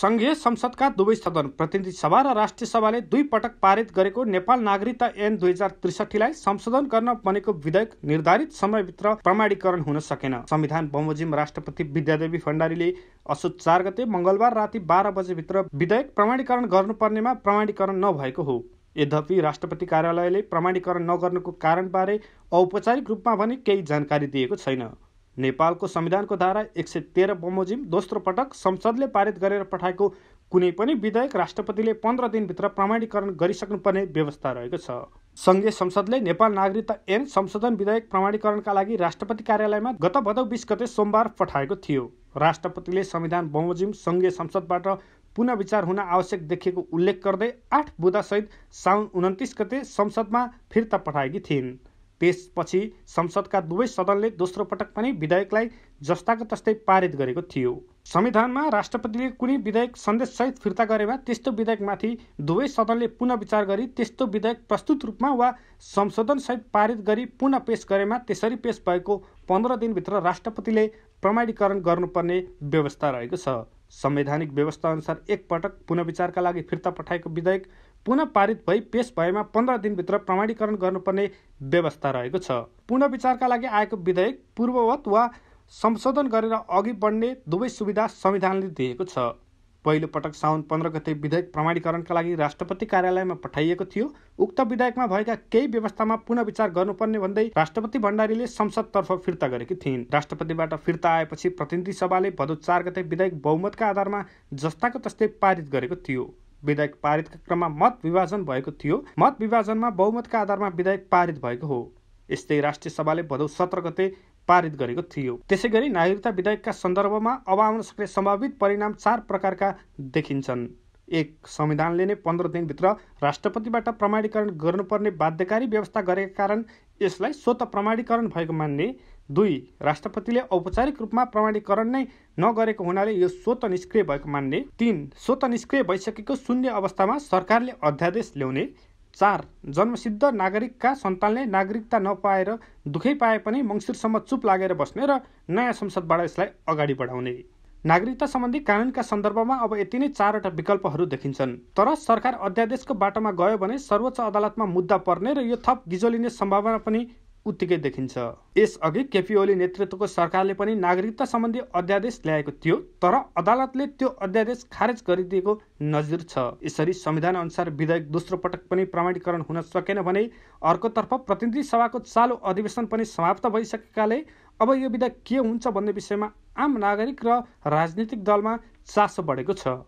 सङ्घीय संसदका दुवै सदन प्रतिनिधि सभा र राष्ट्रिय सभाले दुई पटक पारित गरेको नेपाल नागरिकता ऐन दुई हजार त्रिसठीलाई संशोधन गर्न बनेको विधेयक निर्धारित समयभित्र प्रमाणीकरण हुन सकेन संविधान बमोजिम राष्ट्रपति विद्यादेवी भण्डारीले असोज चार गते मङ्गलबार राति बाह्र बजेभित्र विधेयक प्रमाणीकरण गर्नुपर्नेमा प्रमाणीकरण नभएको हो यद्यपि राष्ट्रपति कार्यालयले प्रमाणीकरण नगर्नुको कारणबारे औपचारिक रूपमा भने केही जानकारी दिएको छैन नेपालको संविधानको धारा एक सय तेह्र बमोजिम दोस्रो पटक संसदले पारित गरेर पठाएको कुनै पनि विधेयक राष्ट्रपतिले पन्ध्र दिनभित्र प्रमाणीकरण गरिसक्नुपर्ने व्यवस्था रहेको छ सङ्घीय संसदले नेपाल नागरिकता ऐन संशोधन विधेयक प्रमाणीकरणका लागि राष्ट्रपति कार्यालयमा गत भदौ बिस गते सोमबार पठाएको थियो राष्ट्रपतिले संविधान बमोजिम सङ्घीय संसदबाट पुनः विचार हुन आवश्यक देखिएको उल्लेख गर्दै आठ बुधासहित साउन उन्तिस गते संसदमा फिर्ता पठाएकी थिइन् पेशपछि संसदका दुवै सदनले दोस्रो पटक पनि विधेयकलाई जस्ताको तस्तै पारित गरेको थियो संविधानमा राष्ट्रपतिले कुनै विधेयक सन्देशसहित फिर्ता गरेमा त्यस्तो विधेयकमाथि दुवै सदनले पुनः विचार गरी त्यस्तो विधेयक प्रस्तुत रूपमा वा संशोधनसहित पारित गरी पुनः पेश गरेमा त्यसरी पेश भएको पन्ध्र दिनभित्र राष्ट्रपतिले प्रमाणीकरण गर्नुपर्ने व्यवस्था रहेको छ संवैधानिक व्यवस्थाअनुसार एकपटक पुनविचारका लागि फिर्ता पठाएको विधेयक पुनः पारित भई पेश भएमा पन्ध्र दिनभित्र प्रमाणीकरण गर्नुपर्ने व्यवस्था रहेको छ पुनः विचारका लागि आएको विधेयक पूर्ववत वा संशोधन गरेर अघि बढ्ने दुवै सुविधा संविधानले दिएको छ पहिलो पटक साउन पन्ध्र गते विधेयक प्रमाणीकरणका लागि राष्ट्रपति कार्यालयमा पठाइएको थियो उक्त विधेयकमा भएका केही व्यवस्थामा पुनः विचार गर्नुपर्ने भन्दै राष्ट्रपति भण्डारीले संसदतर्फ फिर्ता गरेकी थिइन् राष्ट्रपतिबाट फिर्ता आएपछि प्रतिनिधि सभाले भदौ चार गते विधेयक बहुमतका आधारमा जस्ताको तस्तै पारित गरेको थियो विधेयक पारितका क्रममा मत विभाजन भएको थियो मत विभाजनमा बहुमतका आधारमा विधेयक पारित भएको हो यस्तै राष्ट्रिय सभाले भदौ सत्र गते पारित गरेको थियो त्यसै गरी नागरिकता विधेयकका सन्दर्भमा अब आउन सक्ने सम्भावित परिणाम चार प्रकारका देखिन्छन् एक संविधानले नै पन्ध्र दिनभित्र राष्ट्रपतिबाट प्रमाणीकरण गर्नुपर्ने बाध्यकारी व्यवस्था गरेका कारण यसलाई स्वत प्रमाणीकरण भएको मान्ने दुई राष्ट्रपतिले औपचारिक रूपमा प्रमाणीकरण नै नगरेको हुनाले यो स्वत निष्क्रिय भएको मान्ने तिन स्वत निष्क्रिय भइसकेको शून्य अवस्थामा सरकारले अध्यादेश ल्याउने चार जन्मसिद्ध नागरिकका सन्तानले नागरिकता नपाएर दुखै पाए पनि मङ्सिरसम्म चुप लागेर बस्ने र नयाँ संसदबाट यसलाई अगाडि बढाउने नागरिकता सम्बन्धी कानुनका सन्दर्भमा अब यति नै चारवटा विकल्पहरू देखिन्छन् तर सरकार अध्यादेशको बाटोमा गयो भने सर्वोच्च अदालतमा मुद्दा पर्ने र यो थप गिजोलिने सम्भावना पनि उत्तिकै देखिन्छ यसअघि केपी ओली नेतृत्वको सरकारले पनि नागरिकता सम्बन्धी अध्यादेश ल्याएको थियो तर अदालतले त्यो अध्यादेश खारेज गरिदिएको नजिर छ यसरी संविधान अनुसार विधेयक दोस्रो पटक पनि प्रमाणीकरण हुन सकेन भने अर्कोतर्फ प्रतिनिधि सभाको चालु अधिवेशन पनि समाप्त भइसकेकाले अब यो विधेयक के हुन्छ भन्ने विषयमा आम नागरिक र राजनीतिक दलमा चासो बढेको छ